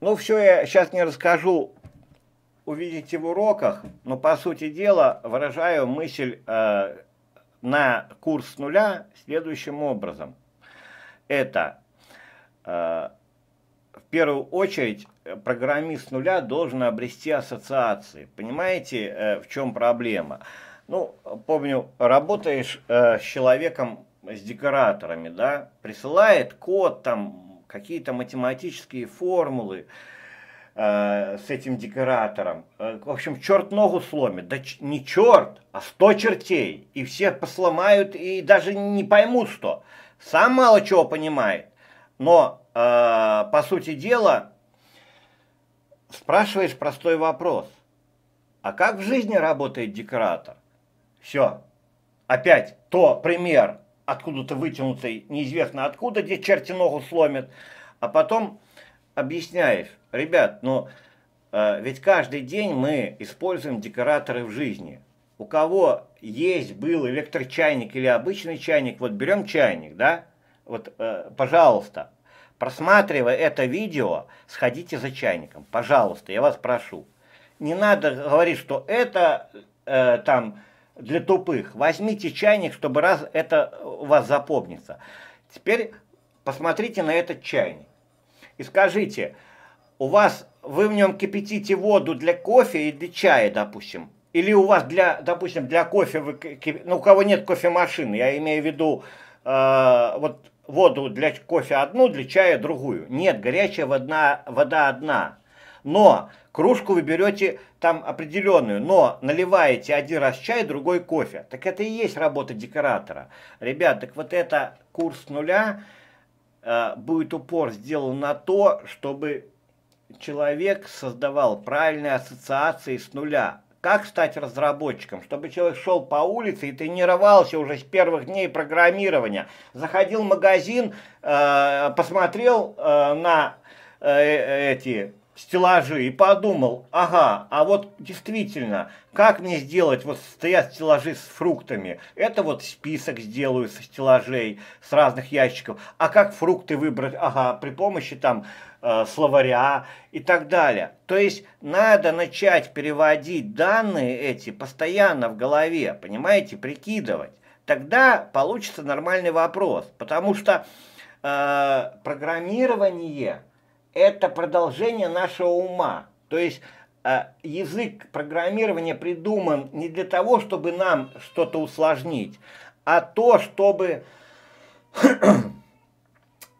Ну, все я сейчас не расскажу, увидите в уроках, но, по сути дела, выражаю мысль э, на курс нуля следующим образом. Это, э, в первую очередь, программист нуля должен обрести ассоциации. Понимаете, э, в чем проблема? Ну, помню, работаешь э, с человеком, с декораторами, да, присылает код там, какие-то математические формулы э, с этим декоратором. Э, в общем, черт ногу сломит. Да не черт, а сто чертей. И все посломают и даже не поймут что. Сам мало чего понимает. Но, э, по сути дела, спрашиваешь простой вопрос. А как в жизни работает декоратор? Все. Опять то пример откуда-то вытянутый, неизвестно откуда, где черти ногу сломят, а потом объясняешь, ребят, но ну, э, ведь каждый день мы используем декораторы в жизни. У кого есть, был электрочайник или обычный чайник, вот берем чайник, да, вот, э, пожалуйста, просматривая это видео, сходите за чайником, пожалуйста, я вас прошу. Не надо говорить, что это э, там для тупых. Возьмите чайник, чтобы раз это у вас запомнится. Теперь посмотрите на этот чайник и скажите, у вас вы в нем кипятите воду для кофе и для чая, допустим, или у вас для, допустим, для кофе, вы, ну, у кого нет кофемашины, я имею в виду, э, вот воду для кофе одну, для чая другую. Нет, горячая вода, вода одна. Но кружку вы берете там определенную, но наливаете один раз чай, другой кофе. Так это и есть работа декоратора. Ребят, так вот это курс нуля, э, будет упор сделан на то, чтобы человек создавал правильные ассоциации с нуля. Как стать разработчиком? Чтобы человек шел по улице и тренировался уже с первых дней программирования. Заходил в магазин, э, посмотрел э, на э, э эти стеллажи и подумал, ага, а вот действительно, как мне сделать, вот стоят стеллажи с фруктами, это вот список сделаю со стеллажей, с разных ящиков, а как фрукты выбрать, ага, при помощи там э, словаря и так далее. То есть надо начать переводить данные эти постоянно в голове, понимаете, прикидывать. Тогда получится нормальный вопрос, потому что э, программирование – это продолжение нашего ума. То есть э, язык программирования придуман не для того, чтобы нам что-то усложнить, а то, чтобы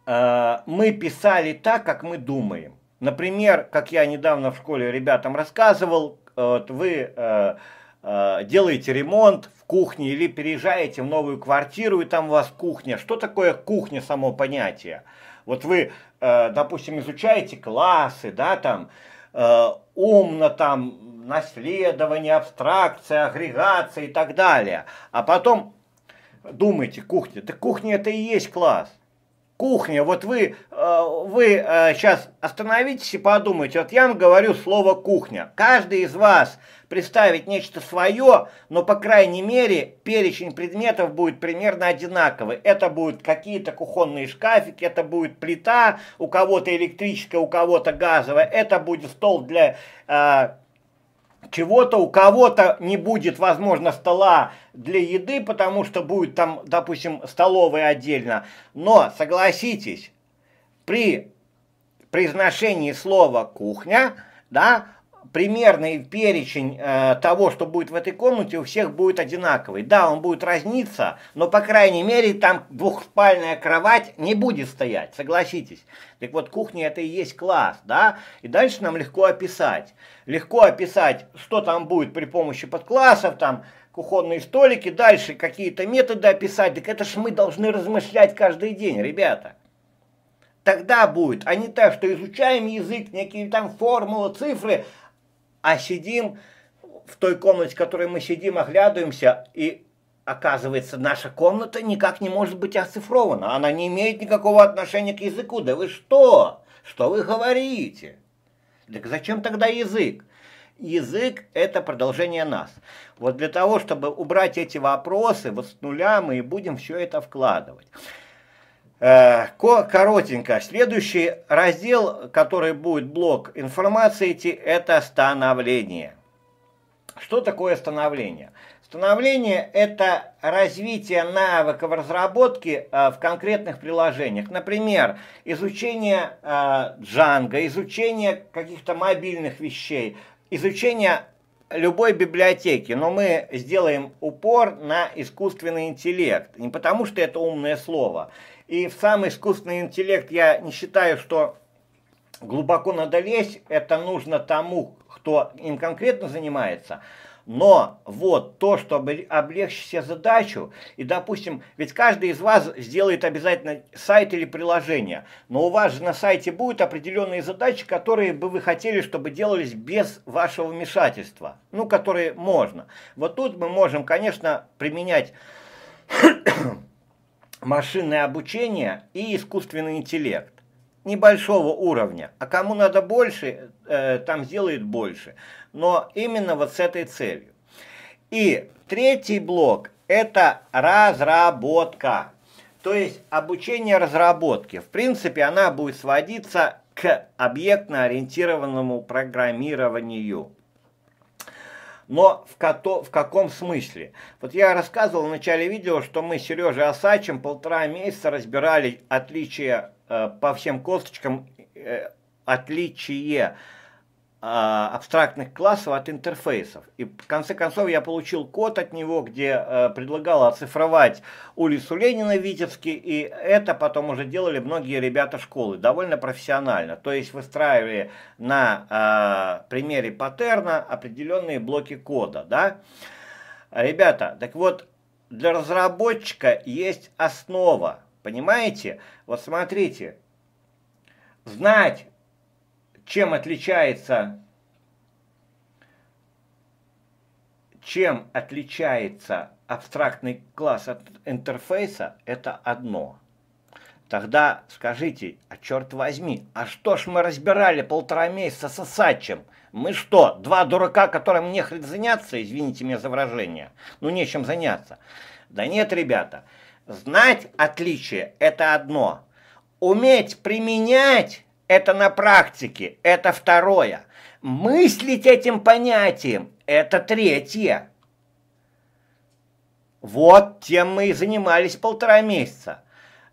э, мы писали так, как мы думаем. Например, как я недавно в школе ребятам рассказывал, э, вот вы делаете ремонт в кухне или переезжаете в новую квартиру, и там у вас кухня. Что такое кухня, само понятие? Вот вы, э, допустим, изучаете классы, да, там, э, умно там, наследование, абстракция, агрегация и так далее. А потом думаете, кухня, да кухня это и есть класс. Кухня, вот вы, э, вы сейчас э, остановитесь и подумайте, вот я вам говорю слово кухня. Каждый из вас представить нечто свое, но по крайней мере перечень предметов будет примерно одинаковый. Это будут какие-то кухонные шкафики, это будет плита, у кого-то электрическая, у кого-то газовая, это будет стол для э, чего-то, у кого-то не будет, возможно, стола для еды, потому что будет там, допустим, столовая отдельно. Но, согласитесь, при произношении слова «кухня», да, примерный перечень э, того, что будет в этой комнате, у всех будет одинаковый. Да, он будет разниться, но, по крайней мере, там двухспальная кровать не будет стоять, согласитесь. Так вот, кухня это и есть класс, да, и дальше нам легко описать. Легко описать, что там будет при помощи подклассов, там, кухонные столики, дальше какие-то методы описать. Так это ж мы должны размышлять каждый день, ребята тогда будет, а не так, что изучаем язык, некие там формулы, цифры, а сидим в той комнате, в которой мы сидим, оглядываемся, и оказывается, наша комната никак не может быть оцифрована. Она не имеет никакого отношения к языку. Да вы что? Что вы говорите? Так зачем тогда язык? Язык – это продолжение нас. Вот для того, чтобы убрать эти вопросы, вот с нуля мы и будем все это вкладывать. Э, коротенько, следующий раздел, который будет блок информации, идти это становление. Что такое становление? Становление – это развитие навыков разработки э, в конкретных приложениях. Например, изучение э, джанга, изучение каких-то мобильных вещей, изучение любой библиотеки, но мы сделаем упор на искусственный интеллект. Не потому, что это умное слово – и в сам искусственный интеллект я не считаю, что глубоко надо лезть, это нужно тому, кто им конкретно занимается. Но вот то, чтобы облегчить себе задачу, и, допустим, ведь каждый из вас сделает обязательно сайт или приложение, но у вас же на сайте будут определенные задачи, которые бы вы хотели, чтобы делались без вашего вмешательства, ну, которые можно. Вот тут мы можем, конечно, применять машинное обучение и искусственный интеллект небольшого уровня, а кому надо больше, э, там сделает больше, но именно вот с этой целью. И третий блок – это разработка, то есть обучение разработки. В принципе, она будет сводиться к объектно-ориентированному программированию но в, като, в каком смысле? Вот я рассказывал в начале видео, что мы с Сережей Осачем полтора месяца разбирали отличия э, по всем косточкам, э, отличие а, абстрактных классов от интерфейсов. И в конце концов я получил код от него, где э, предлагал оцифровать улицу Ленина в Витебске, и это потом уже делали многие ребята школы, довольно профессионально. То есть выстраивали на э, примере паттерна определенные блоки кода. Да? Ребята, так вот, для разработчика есть основа, понимаете? Вот смотрите, знать чем отличается, чем отличается абстрактный класс от интерфейса, это одно. Тогда скажите, а черт возьми, а что ж мы разбирали полтора месяца с Сасачем, Мы что, два дурака, которым не хрен заняться, извините меня за выражение? Ну, нечем заняться. Да нет, ребята, знать отличие – это одно. Уметь применять это на практике, это второе. Мыслить этим понятием – это третье. Вот тем мы и занимались полтора месяца.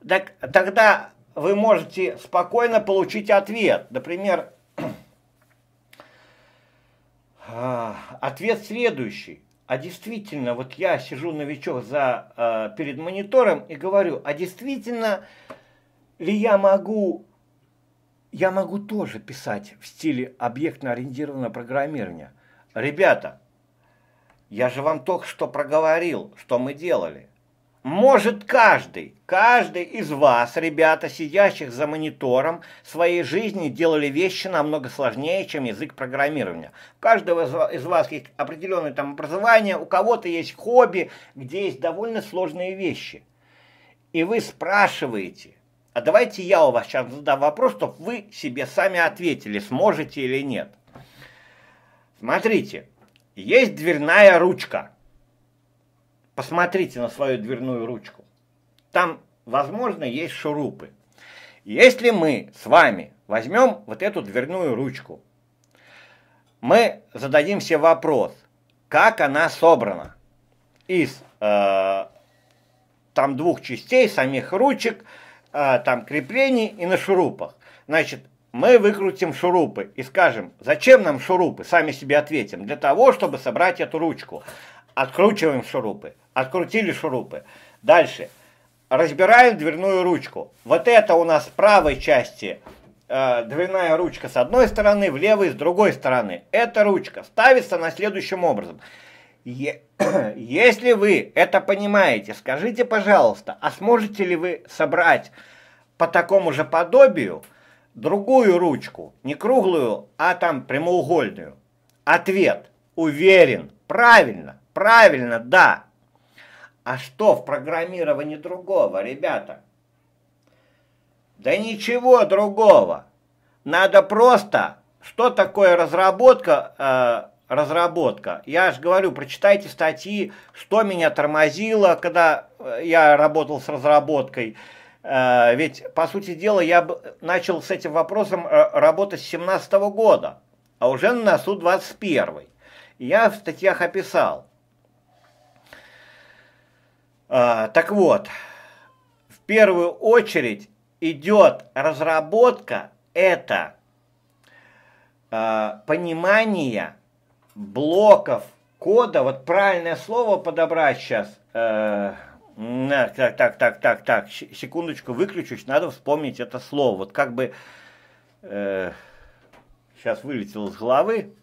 Так, тогда вы можете спокойно получить ответ. Например, а, ответ следующий. А действительно, вот я сижу новичок за, э, перед монитором и говорю, а действительно ли я могу я могу тоже писать в стиле объектно-ориентированного программирования. Ребята, я же вам только что проговорил, что мы делали. Может каждый, каждый из вас, ребята, сидящих за монитором, в своей жизни делали вещи намного сложнее, чем язык программирования. У каждого из вас есть определенное там образование, у кого-то есть хобби, где есть довольно сложные вещи. И вы спрашиваете, а давайте я у вас сейчас задам вопрос, чтобы вы себе сами ответили, сможете или нет. Смотрите, есть дверная ручка. Посмотрите на свою дверную ручку. Там, возможно, есть шурупы. Если мы с вами возьмем вот эту дверную ручку, мы зададим себе вопрос, как она собрана из э, там двух частей, самих ручек, э, там креплений и на шурупах. Значит, мы выкрутим шурупы и скажем, зачем нам шурупы, сами себе ответим, для того, чтобы собрать эту ручку. Откручиваем шурупы, открутили шурупы. Дальше, разбираем дверную ручку. Вот это у нас в правой части э, дверная ручка с одной стороны, в левой с другой стороны. Эта ручка ставится на следующем образом – Е Если вы это понимаете, скажите, пожалуйста, а сможете ли вы собрать по такому же подобию другую ручку, не круглую, а там прямоугольную? Ответ. Уверен. Правильно. Правильно, да. А что в программировании другого, ребята? Да ничего другого. Надо просто, что такое разработка... Э разработка. Я же говорю, прочитайте статьи, что меня тормозило, когда э, я работал с разработкой. Э, ведь, по сути дела, я начал с этим вопросом э, работать с 17 года, а уже на носу 21 Я в статьях описал. Так вот, в первую очередь идет разработка, это понимание блоков кода, вот правильное слово подобрать сейчас. Э, так, так, так, так, так, секундочку выключусь, надо вспомнить это слово. Вот как бы э, сейчас вылетело с головы.